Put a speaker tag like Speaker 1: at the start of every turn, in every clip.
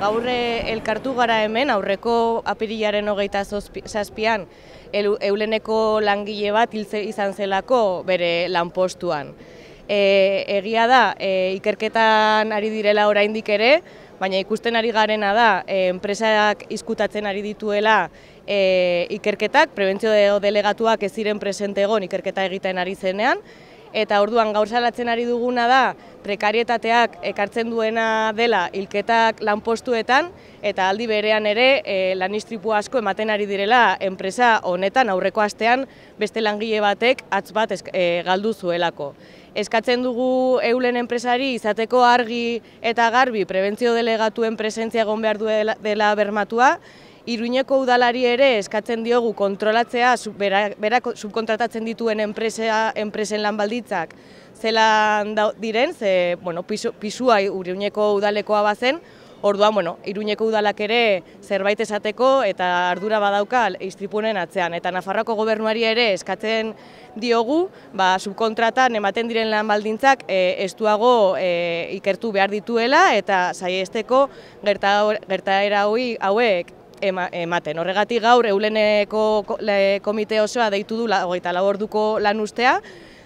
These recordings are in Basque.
Speaker 1: Gaurre eh, elkartu gara hemen, aurreko apirilaren hogeita zazpian, euleneko langile bat hiltze izan zelako bere lanpostuan. E, egia da, e, ikerketan ari direla oraindik ere, baina ikusten ari garena da, e, enpresak izkutatzen ari dituela e, ikerketak, prebentzio delegatuak ez ziren presente egon ikerketa egiten ari zenean, eta orduan gaur salatzen ari duguna da prekarietateak ekartzen duena dela hilketak lanpostuetan eta aldi berean ere e, lanistripu asko ematen ari direla enpresa honetan aurreko astean beste langile batek atz bat e, galdu zuelako. Eskatzen dugu eulen enpresari izateko argi eta garbi prebentzio delegatuen presentzia egon behar duela dela bermatua Iruñeko udalari ere eskatzen diogu kontrolatzea berak subkontratatzen dituen enpresa enpresen lanbalditzak zelan da, diren ze bueno pisua Iruñeko udalekoa bazen orduan bueno, Iruñeko udalak ere zerbait esateko eta ardura badauka istripunen atzean eta Nafarroako gobernuari ere eskatzen diogu, ba subkontratan ematen diren lan baldintzak e, estuago e, ikertu behar dituela eta saiesteko gertaera hauek ematen. Horregatik gaur euleneko komite osoa deitu du hogeita la, laborduko lan ustea,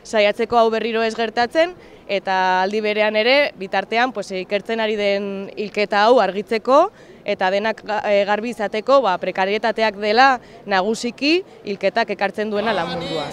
Speaker 1: saiatzeko hau berriro ez gertatzen, eta aldi berean ere, bitartean, pues, ikertzen ari den hilketa hau argitzeko, eta denak e, garbi ba, prekarietateak dela nagusiki hilketak ekartzen duena lan mundua.